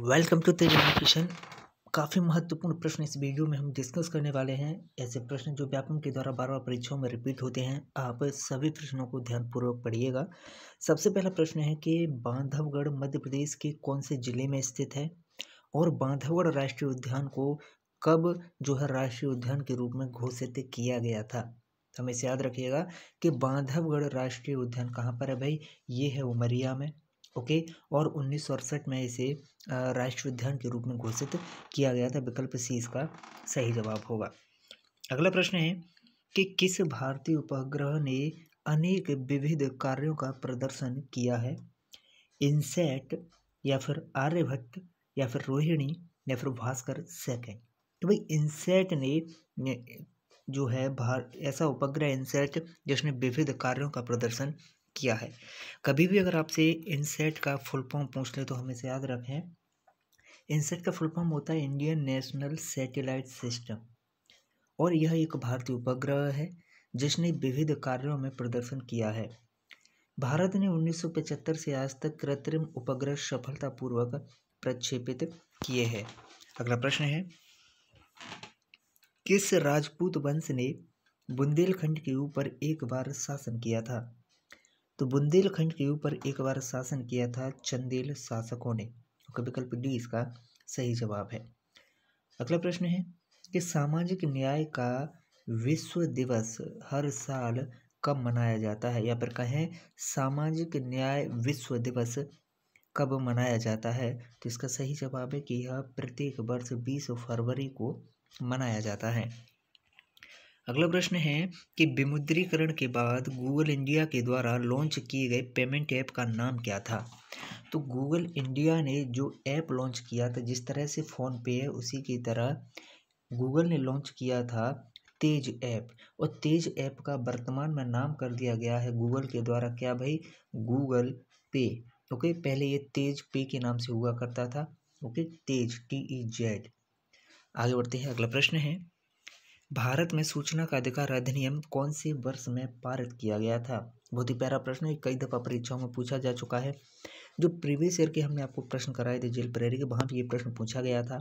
welcome to तेजन Kishan काफ़ी महत्वपूर्ण प्रश्न इस वीडियो में हम डिस्कस करने वाले हैं ऐसे प्रश्न जो व्यापम के द्वारा बार बार परीक्षाओं में रिपीट होते हैं आप सभी प्रश्नों को ध्यानपूर्वक पढ़िएगा सबसे पहला प्रश्न है कि बांधवगढ़ मध्य प्रदेश के कौन से ज़िले में स्थित है और बांधवगढ़ राष्ट्रीय उद्यान को कब जो है राष्ट्रीय उद्यान के रूप में घोषित किया गया था हमें इसे याद रखिएगा कि बांधवगढ़ राष्ट्रीय उद्यान कहाँ पर है भाई ये है उमरिया में ओके और उन्नीस में इसे राष्ट्र उद्यान के रूप में घोषित किया गया था विकल्प सी इसका सही जवाब होगा अगला प्रश्न है कि किस भारतीय उपग्रह ने अनेक विविध कार्यों का प्रदर्शन किया है इनसेट या फिर आर्यभट्ट या फिर रोहिणी या फिर भास्कर सेकेंड तो भाई इंसेट ने जो है भार ऐसा उपग्रह इंसेट जिसने विविध कार्यों का प्रदर्शन किया है कभी भी अगर आपसे इनसेट का फुल फॉर्म पूछ ले तो से याद रखें इनसेट का फुल फॉर्म होता है इंडियन नेशनल सैटेलाइट सिस्टम और यह एक भारतीय उपग्रह है जिसने विविध कार्यों में प्रदर्शन किया है भारत ने 1975 से आज तक कृत्रिम उपग्रह सफलतापूर्वक प्रक्षेपित किए हैं अगला प्रश्न है किस राजपूत वंश ने बुंदेलखंड के ऊपर एक बार शासन किया था तो बुंदेलखंड के ऊपर एक बार शासन किया था चंदेल शासकों ने तो विकल्प डी इसका सही जवाब है अगला प्रश्न है कि सामाजिक न्याय का विश्व दिवस हर साल कब मनाया जाता है या फिर कहें सामाजिक न्याय विश्व दिवस कब मनाया जाता है तो इसका सही जवाब है कि यह प्रत्येक वर्ष बीस फरवरी को मनाया जाता है अगला प्रश्न है कि विमुद्रीकरण के बाद गूगल इंडिया के द्वारा लॉन्च किए गए पेमेंट ऐप का नाम क्या था तो गूगल इंडिया ने जो ऐप लॉन्च किया था जिस तरह से फोन पे है उसी की तरह गूगल ने लॉन्च किया था तेज ऐप और तेज ऐप का वर्तमान में नाम कर दिया गया है गूगल के द्वारा क्या भाई गूगल पे ओके पहले ये तेज पे के नाम से हुआ करता था ओके तेज टी ई जेड आगे बढ़ते हैं अगला प्रश्न है भारत में सूचना का अधिकार अधिनियम कौन से वर्ष में पारित किया गया था बहुत ही प्यारा प्रश्न है कई दफ़ा परीक्षाओं में पूछा जा चुका है जो प्रीवियस ईयर के हमने आपको प्रश्न कराए थे जेल प्रेरी के वहाँ भी ये प्रश्न पूछा गया था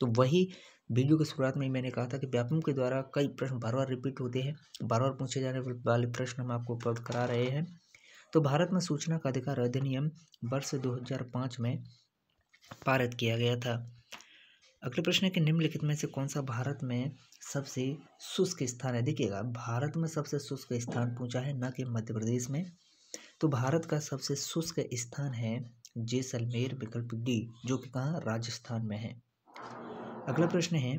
तो वही वीडियो की शुरुआत में ही मैंने कहा था कि व्यापम के द्वारा कई प्रश्न बार बार रिपीट होते हैं बार बार पूछे जाने वाले प्रश्न हम आपको उपलब्ध करा रहे हैं तो भारत में सूचना का अधिकार अधिनियम वर्ष दो में पारित किया गया था अगले प्रश्न है कि निम्नलिखित में से कौन सा भारत में सबसे शुष्क स्थान है देखिएगा भारत में सबसे शुष्क स्थान पूछा है न कि मध्य प्रदेश में तो भारत का सबसे शुष्क स्थान है जैसलमेर विकल्प डी जो कि कहाँ राजस्थान में है अगला प्रश्न है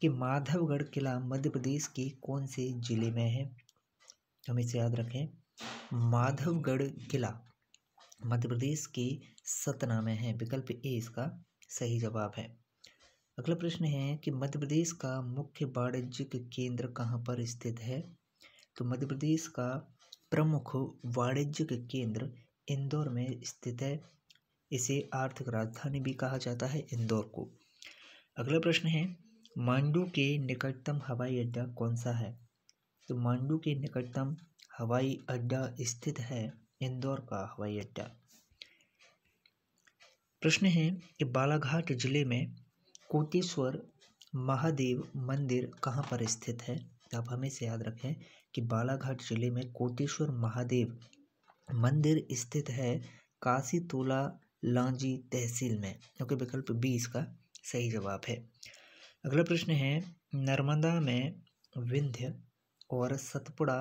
कि माधवगढ़ किला मध्य प्रदेश के कौन से जिले में है हम इसे याद रखें माधवगढ़ किला मध्य प्रदेश के सतना में है विकल्प ए इसका सही जवाब है अगला प्रश्न है कि मध्य प्रदेश का मुख्य वाणिज्यिक केंद्र कहाँ पर स्थित है तो मध्य प्रदेश का प्रमुख वाणिज्यिक केंद्र इंदौर में स्थित है इसे आर्थिक राजधानी भी कहा जाता है इंदौर को अगला प्रश्न है मांडू के निकटतम हवाई अड्डा कौन सा है तो मांडू के निकटतम हवाई अड्डा स्थित है इंदौर का हवाई अड्डा प्रश्न है कि बालाघाट जिले में कोटेश्वर महादेव मंदिर कहाँ पर स्थित है आप हमें से याद रखें कि बालाघाट जिले में कोटेश्वर महादेव मंदिर स्थित है काशी तोला लांजी तहसील में क्योंकि विकल्प बी इसका सही जवाब है अगला प्रश्न है नर्मदा में विंध्य और सतपुड़ा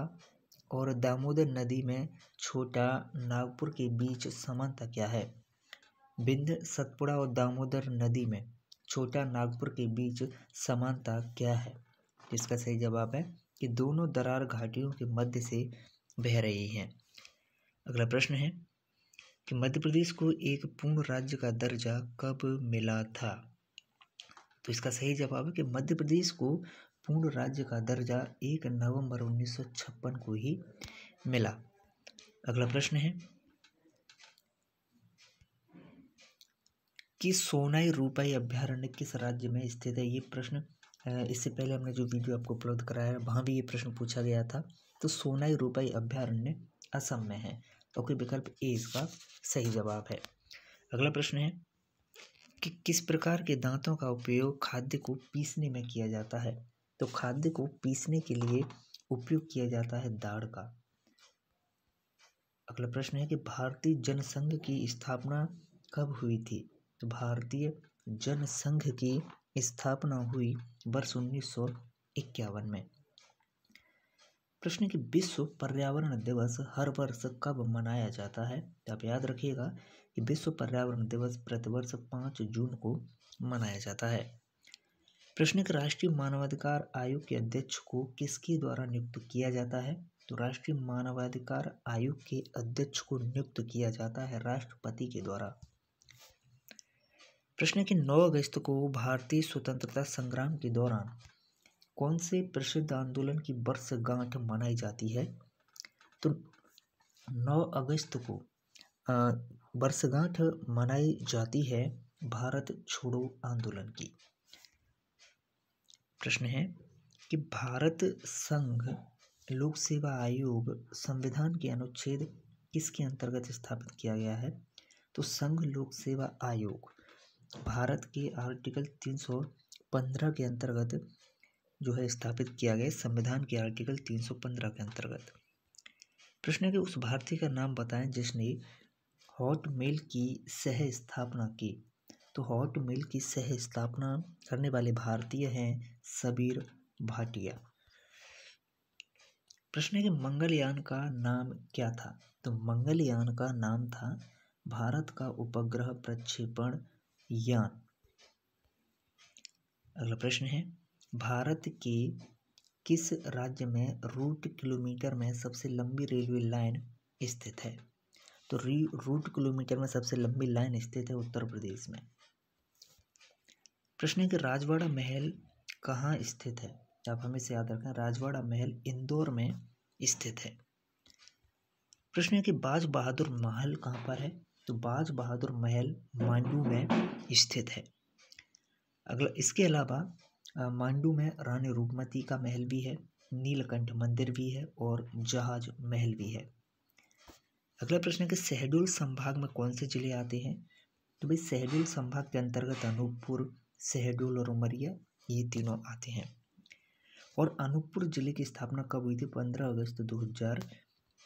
और दामोदर नदी में छोटा नागपुर के बीच समानता क्या है विंध्य सतपुड़ा और दामोदर नदी में छोटा नागपुर के बीच समानता क्या है इसका सही जवाब है कि दोनों दरार घाटियों के मध्य से बह रही हैं अगला प्रश्न है कि मध्य प्रदेश को एक पूर्ण राज्य का दर्जा कब मिला था तो इसका सही जवाब है कि मध्य प्रदेश को पूर्ण राज्य का दर्जा एक नवंबर 1956 को ही मिला अगला प्रश्न है कि सोनाई रूपाई अभ्यारण्य किस राज्य में स्थित है ये प्रश्न इससे पहले हमने जो वीडियो आपको उपलब्ध कराया है वहाँ भी ये प्रश्न पूछा गया था तो सोनाई रूपाई अभ्यारण्य असम में है तो विकल्प ए इसका सही जवाब है अगला प्रश्न है कि किस प्रकार के दांतों का उपयोग खाद्य को पीसने में किया जाता है तो खाद्य को पीसने के लिए उपयोग किया जाता है दाढ़ का अगला प्रश्न है कि भारतीय जनसंघ की स्थापना कब हुई थी भारतीय जनसंघ की स्थापना हुई वर्ष उन्नीस इक्यावन में प्रश्न की विश्व पर्यावरण दिवस हर वर्ष कब मनाया जाता है तो आप याद रखिएगा कि विश्व पर्यावरण दिवस प्रतिवर्ष पाँच जून को मनाया जाता है प्रश्न के राष्ट्रीय मानवाधिकार आयोग के अध्यक्ष को किसके द्वारा नियुक्त किया जाता है तो राष्ट्रीय मानवाधिकार आयोग के अध्यक्ष को नियुक्त किया जाता है राष्ट्रपति के द्वारा प्रश्न है कि 9 अगस्त को भारतीय स्वतंत्रता संग्राम के दौरान कौन से प्रसिद्ध आंदोलन की वर्षगांठ मनाई जाती है तो 9 अगस्त को वर्षगांठ मनाई जाती है भारत छोड़ो आंदोलन की प्रश्न है कि भारत संघ लोक सेवा आयोग संविधान के अनुच्छेद किसके अंतर्गत स्थापित किया गया है तो संघ लोक सेवा आयोग भारत के आर्टिकल तीन सौ पंद्रह के अंतर्गत जो है स्थापित किया गया संविधान के आर्टिकल तीन सौ पंद्रह के अंतर्गत प्रश्न के उस भारतीय का नाम बताएं जिसने हॉट मेल की सह स्थापना की तो हॉट मेल की सह स्थापना करने वाले भारतीय हैं सबीर भाटिया प्रश्न के मंगलयान का नाम क्या था तो मंगलयान का नाम था भारत का उपग्रह प्रक्षेपण यान अगला प्रश्न है भारत के किस राज्य में रूट किलोमीटर में सबसे लंबी रेलवे लाइन स्थित है तो री रूट किलोमीटर में सबसे लंबी लाइन स्थित है उत्तर प्रदेश में प्रश्न है कि राजवाड़ा महल कहाँ स्थित है आप हमें से याद रखें राजवाड़ा महल इंदौर में स्थित है प्रश्न है कि बाज बहादुर महल कहाँ पर है तो बाज बहादुर महल मांडू में स्थित है अगला इसके अलावा मांडू में रानी रूपमती का महल भी है नीलकंठ मंदिर भी है और जहाज महल भी है अगला प्रश्न है कि शहडोल संभाग में कौन से जिले आते हैं तो भाई शहडोल संभाग के अंतर्गत अनूपपुर शहडोल और उमरिया ये तीनों आते हैं और अनूपपुर जिले की स्थापना कब हुई थी पंद्रह अगस्त दो हजार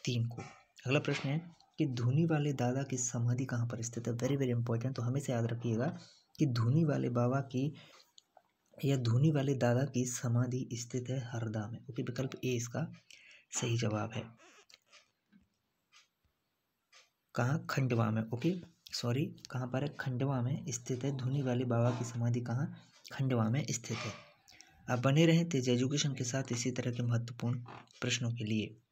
तीन को अगला प्रश्न है कि धूनी वाले दादा की समाधि कहाँ पर स्थित है वेरी वेरी इंपॉर्टेंट तो हमेशा याद रखिएगा कि धूनी वाले बाबा की या धूनी वाले दादा की समाधि स्थित है हरदा में ओके विकल्प ए इसका सही जवाब है कहाँ खंडवा में ओके सॉरी कहाँ पर है खंडवा में स्थित है धूनी वाले बाबा की समाधि कहाँ खंडवा में स्थित है आप बने रहें तेज एजुकेशन के साथ इसी तरह के महत्वपूर्ण प्रश्नों के लिए